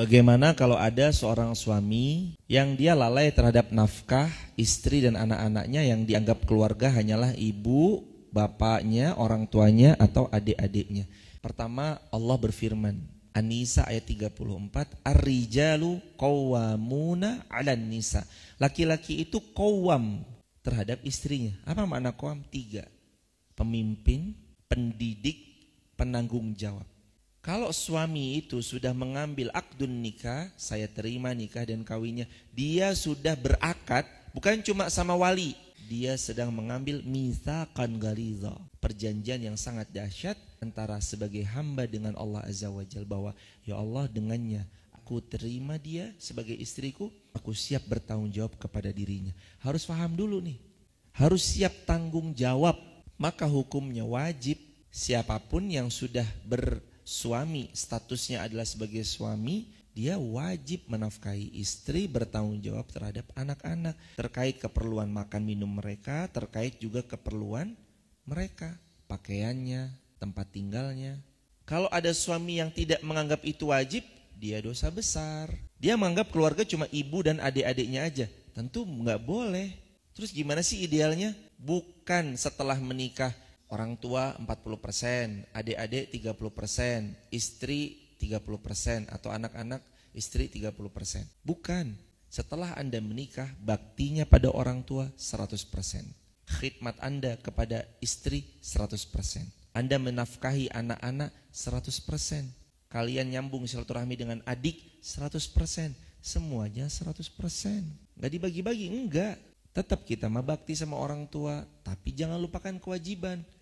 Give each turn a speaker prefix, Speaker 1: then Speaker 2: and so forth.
Speaker 1: Bagaimana kalau ada seorang suami yang dia lalai terhadap nafkah istri dan anak-anaknya yang dianggap keluarga hanyalah ibu, bapaknya, orang tuanya atau adik-adiknya. Pertama Allah berfirman, an ayat 34, Ar-rijalu qawwamuna 'alan nisa. Laki-laki itu qawwam terhadap istrinya. Apa makna qawwam? Tiga. Pemimpin, pendidik, penanggung jawab kalau suami itu sudah mengambil akdun nikah, saya terima nikah dan kawinnya. Dia sudah berakad, bukan cuma sama wali. Dia sedang mengambil misakan galiza. Perjanjian yang sangat dahsyat antara sebagai hamba dengan Allah Azza wa Jal. Bahwa ya Allah dengannya aku terima dia sebagai istriku. Aku siap bertanggung jawab kepada dirinya. Harus faham dulu nih. Harus siap tanggung jawab. Maka hukumnya wajib siapapun yang sudah ber suami statusnya adalah sebagai suami, dia wajib menafkahi istri bertanggung jawab terhadap anak-anak terkait keperluan makan minum mereka, terkait juga keperluan mereka, pakaiannya, tempat tinggalnya. Kalau ada suami yang tidak menganggap itu wajib, dia dosa besar. Dia menganggap keluarga cuma ibu dan adik-adiknya aja. Tentu nggak boleh. Terus gimana sih idealnya? Bukan setelah menikah orang tua 40%, adik-adik 30%, istri 30% atau anak-anak istri 30%. Bukan. Setelah Anda menikah, baktinya pada orang tua 100%. Khidmat Anda kepada istri 100%. Anda menafkahi anak-anak 100%. Kalian nyambung silaturahmi dengan adik 100%. Semuanya 100%. Gak dibagi-bagi, enggak. Tetap kita mabakti sama orang tua, tapi jangan lupakan kewajiban.